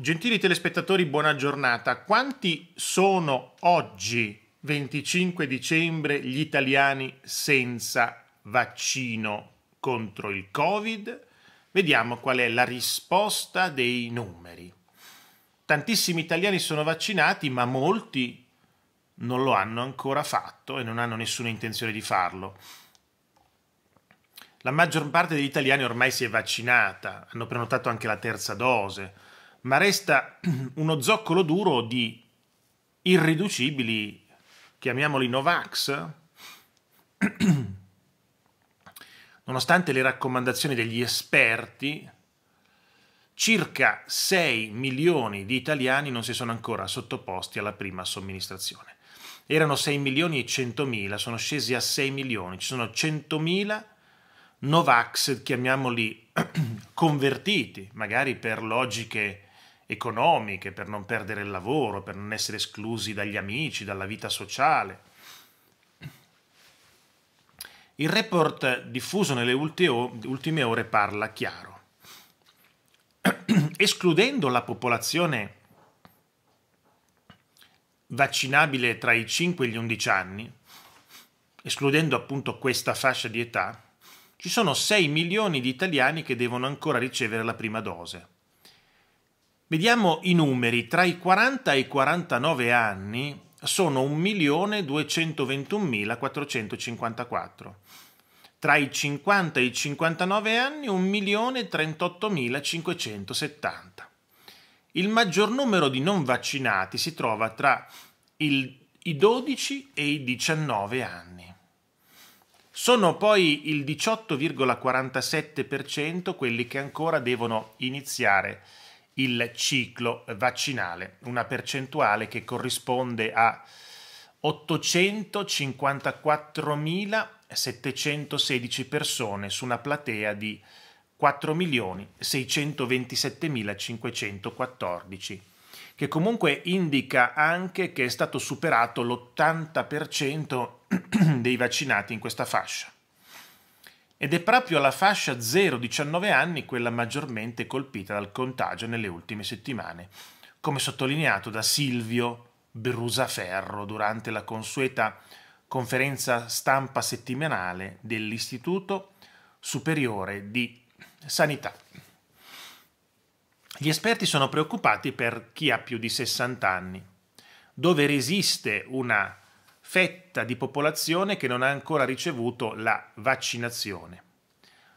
Gentili telespettatori, buona giornata. Quanti sono oggi, 25 dicembre, gli italiani senza vaccino contro il Covid? Vediamo qual è la risposta dei numeri. Tantissimi italiani sono vaccinati, ma molti non lo hanno ancora fatto e non hanno nessuna intenzione di farlo. La maggior parte degli italiani ormai si è vaccinata, hanno prenotato anche la terza dose ma resta uno zoccolo duro di irriducibili, chiamiamoli Novax, nonostante le raccomandazioni degli esperti, circa 6 milioni di italiani non si sono ancora sottoposti alla prima somministrazione. Erano 6 milioni e 100 mila, sono scesi a 6 milioni, ci sono 100 mila Novax, chiamiamoli convertiti, magari per logiche economiche, per non perdere il lavoro, per non essere esclusi dagli amici, dalla vita sociale. Il report diffuso nelle ultime ore parla chiaro. Escludendo la popolazione vaccinabile tra i 5 e gli 11 anni, escludendo appunto questa fascia di età, ci sono 6 milioni di italiani che devono ancora ricevere la prima dose. Vediamo i numeri, tra i 40 e i 49 anni sono 1.221.454, tra i 50 e i 59 anni 1.038.570. Il maggior numero di non vaccinati si trova tra il, i 12 e i 19 anni. Sono poi il 18,47% quelli che ancora devono iniziare il ciclo vaccinale, una percentuale che corrisponde a 854.716 persone su una platea di 4.627.514, che comunque indica anche che è stato superato l'80% dei vaccinati in questa fascia ed è proprio la fascia 0-19 anni quella maggiormente colpita dal contagio nelle ultime settimane, come sottolineato da Silvio Brusaferro durante la consueta conferenza stampa settimanale dell'Istituto Superiore di Sanità. Gli esperti sono preoccupati per chi ha più di 60 anni, dove resiste una fetta di popolazione che non ha ancora ricevuto la vaccinazione.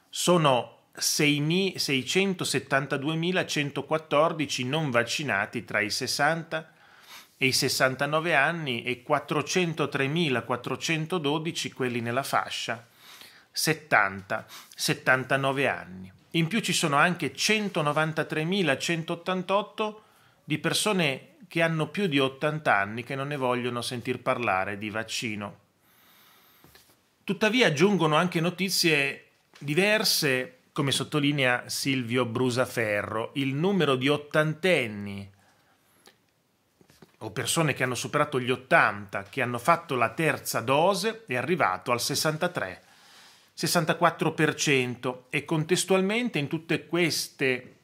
Sono 672.114 non vaccinati tra i 60 e i 69 anni e 403.412 quelli nella fascia 70-79 anni. In più ci sono anche 193.188 di persone che hanno più di 80 anni che non ne vogliono sentir parlare di vaccino. Tuttavia giungono anche notizie diverse, come sottolinea Silvio Brusaferro, il numero di ottantenni o persone che hanno superato gli 80, che hanno fatto la terza dose, è arrivato al 63, 64% e contestualmente in tutte queste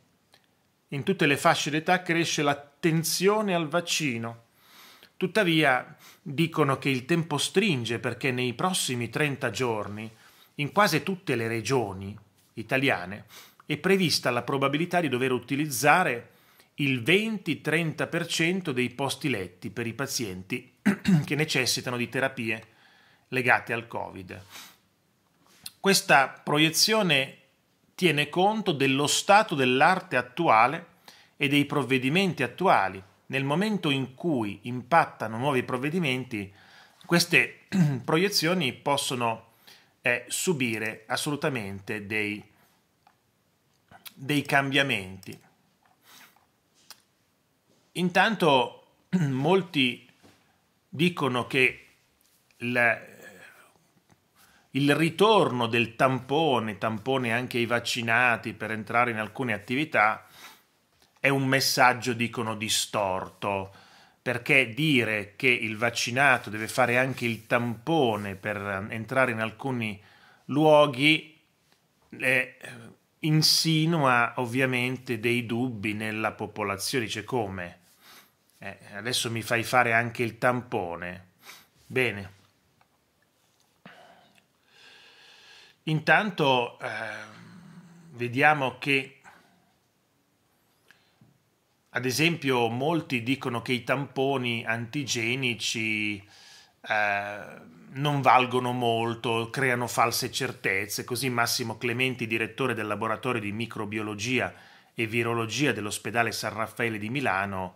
in tutte le fasce d'età cresce l'attenzione al vaccino. Tuttavia dicono che il tempo stringe perché nei prossimi 30 giorni, in quasi tutte le regioni italiane, è prevista la probabilità di dover utilizzare il 20-30% dei posti letti per i pazienti che necessitano di terapie legate al Covid. Questa proiezione tiene conto dello stato dell'arte attuale e dei provvedimenti attuali. Nel momento in cui impattano nuovi provvedimenti, queste proiezioni possono eh, subire assolutamente dei, dei cambiamenti. Intanto molti dicono che il ritorno del tampone, tampone anche ai vaccinati per entrare in alcune attività, è un messaggio, dicono, distorto, perché dire che il vaccinato deve fare anche il tampone per entrare in alcuni luoghi eh, insinua ovviamente dei dubbi nella popolazione, dice come? Eh, adesso mi fai fare anche il tampone. Bene. Intanto eh, vediamo che, ad esempio, molti dicono che i tamponi antigenici eh, non valgono molto, creano false certezze. Così Massimo Clementi, direttore del laboratorio di microbiologia e virologia dell'ospedale San Raffaele di Milano,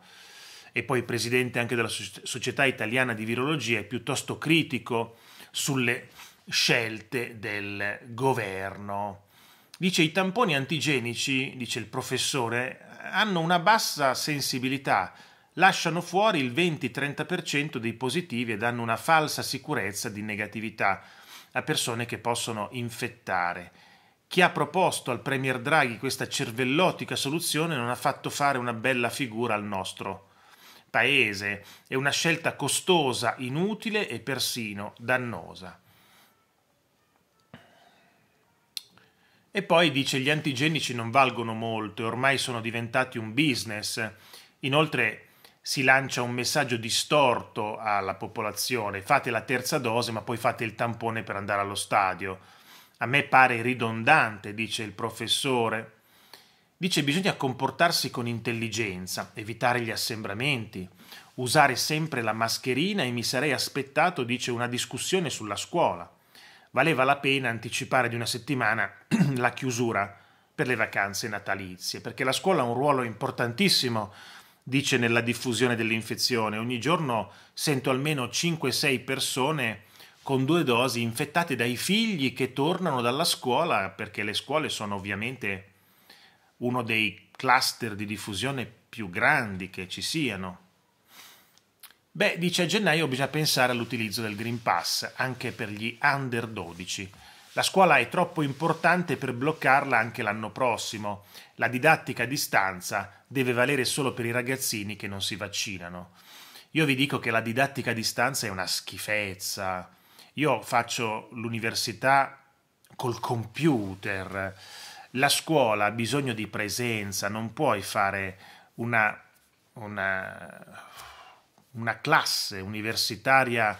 e poi presidente anche della Società Italiana di Virologia, è piuttosto critico sulle scelte del governo. Dice i tamponi antigenici, dice il professore, hanno una bassa sensibilità, lasciano fuori il 20-30% dei positivi e danno una falsa sicurezza di negatività a persone che possono infettare. Chi ha proposto al Premier Draghi questa cervellotica soluzione non ha fatto fare una bella figura al nostro paese. È una scelta costosa, inutile e persino dannosa. E poi dice gli antigenici non valgono molto e ormai sono diventati un business. Inoltre si lancia un messaggio distorto alla popolazione, fate la terza dose ma poi fate il tampone per andare allo stadio. A me pare ridondante, dice il professore. Dice bisogna comportarsi con intelligenza, evitare gli assembramenti, usare sempre la mascherina e mi sarei aspettato, dice, una discussione sulla scuola valeva la pena anticipare di una settimana la chiusura per le vacanze natalizie, perché la scuola ha un ruolo importantissimo, dice, nella diffusione dell'infezione. Ogni giorno sento almeno 5-6 persone con due dosi infettate dai figli che tornano dalla scuola, perché le scuole sono ovviamente uno dei cluster di diffusione più grandi che ci siano. Beh, dice a gennaio bisogna pensare all'utilizzo del Green Pass anche per gli under 12. La scuola è troppo importante per bloccarla anche l'anno prossimo. La didattica a distanza deve valere solo per i ragazzini che non si vaccinano. Io vi dico che la didattica a distanza è una schifezza. Io faccio l'università col computer. La scuola ha bisogno di presenza, non puoi fare una, una una classe universitaria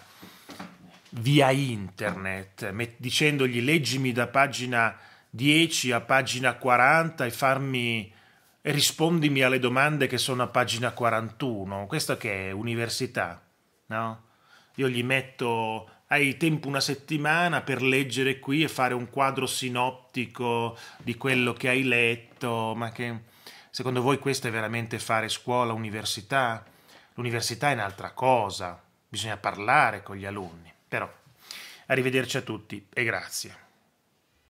via internet, dicendogli leggimi da pagina 10 a pagina 40 e farmi e rispondimi alle domande che sono a pagina 41. Questa che è università, no? Io gli metto hai tempo una settimana per leggere qui e fare un quadro sinottico di quello che hai letto, ma che secondo voi questo è veramente fare scuola, università? L'università è un'altra cosa, bisogna parlare con gli alunni. Però, arrivederci a tutti e grazie.